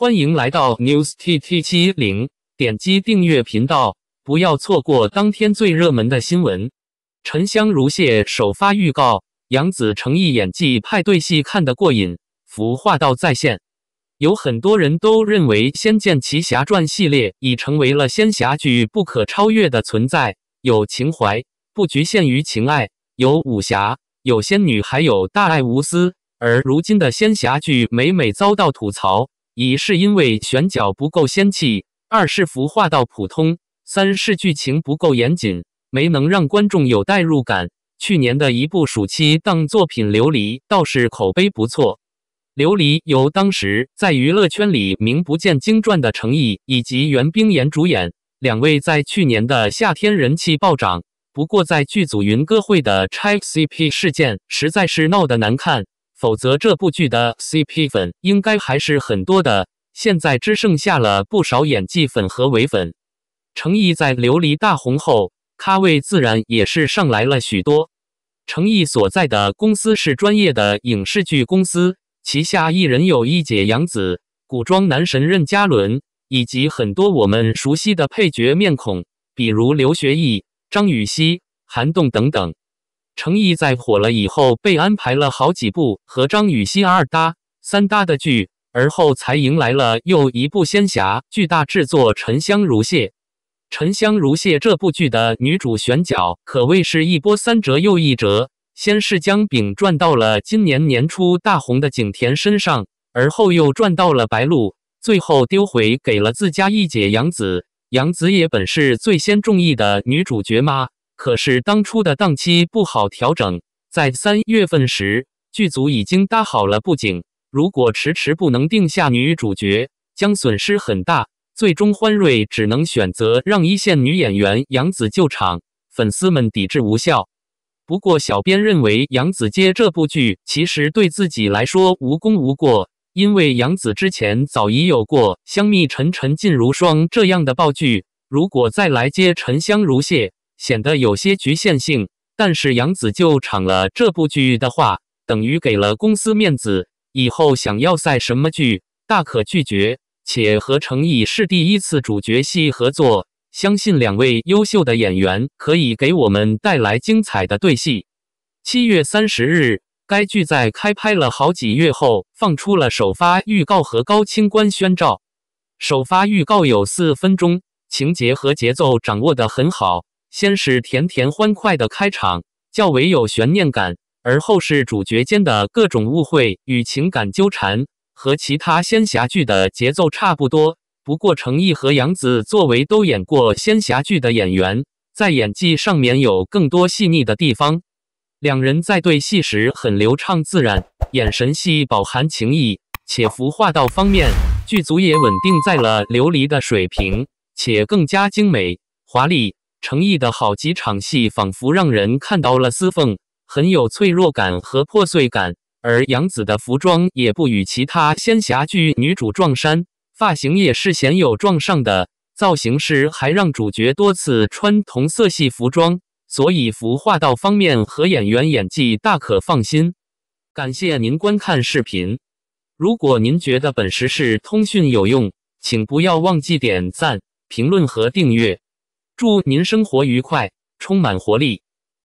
欢迎来到 News T T 七零，点击订阅频道，不要错过当天最热门的新闻。沉香如屑首发预告，杨紫诚意演技派对戏看得过瘾，服化道再现。有很多人都认为《仙剑奇侠传》系列已成为了仙侠剧不可超越的存在，有情怀，不局限于情爱，有武侠，有仙女，还有大爱无私。而如今的仙侠剧每每遭到吐槽。一是因为选角不够仙气，二是服化道普通，三是剧情不够严谨，没能让观众有代入感。去年的一部暑期档作品《琉璃》倒是口碑不错，《琉璃》由当时在娱乐圈里名不见经传的成毅以及袁冰妍主演，两位在去年的夏天人气暴涨。不过在剧组云歌会的拆 CP 事件，实在是闹得难看。否则，这部剧的 CP 粉应该还是很多的。现在只剩下了不少演技粉和伪粉。成毅在《琉璃》大红后，咖位自然也是上来了许多。成毅所在的公司是专业的影视剧公司，旗下艺人有一姐杨紫、古装男神任嘉伦，以及很多我们熟悉的配角面孔，比如刘学义、张予曦、韩栋等等。成毅在火了以后，被安排了好几部和张予曦二搭、三搭的剧，而后才迎来了又一部仙侠巨大制作《沉香如屑》。《沉香如屑》这部剧的女主选角可谓是一波三折又一折，先是将饼转到了今年年初大红的景甜身上，而后又转到了白鹿，最后丢回给了自家一姐杨紫。杨紫也本是最先中意的女主角吗？可是当初的档期不好调整，在三月份时，剧组已经搭好了布景，如果迟迟不能定下女主角，将损失很大。最终，欢瑞只能选择让一线女演员杨紫救场，粉丝们抵制无效。不过，小编认为，杨紫接这部剧其实对自己来说无功无过，因为杨紫之前早已有过《香蜜沉沉烬如霜》这样的爆剧，如果再来接《沉香如屑》。显得有些局限性，但是杨紫就场了这部剧的话，等于给了公司面子，以后想要赛什么剧，大可拒绝。且和成毅是第一次主角戏合作，相信两位优秀的演员可以给我们带来精彩的对戏。七月三十日，该剧在开拍了好几月后，放出了首发预告和高清官宣照。首发预告有四分钟，情节和节奏掌握得很好。先是甜甜欢快的开场，较为有悬念感；而后是主角间的各种误会与情感纠缠，和其他仙侠剧的节奏差不多。不过，程毅和杨紫作为都演过仙侠剧的演员，在演技上面有更多细腻的地方。两人在对戏时很流畅自然，眼神戏饱含情意，且服化道方面，剧组也稳定在了琉璃的水平，且更加精美华丽。诚意的好几场戏，仿佛让人看到了司凤，很有脆弱感和破碎感。而杨紫的服装也不与其他仙侠剧女主撞衫，发型也是鲜有撞上的造型师还让主角多次穿同色系服装，所以服化道方面和演员演技大可放心。感谢您观看视频，如果您觉得本时事通讯有用，请不要忘记点赞、评论和订阅。祝您生活愉快，充满活力。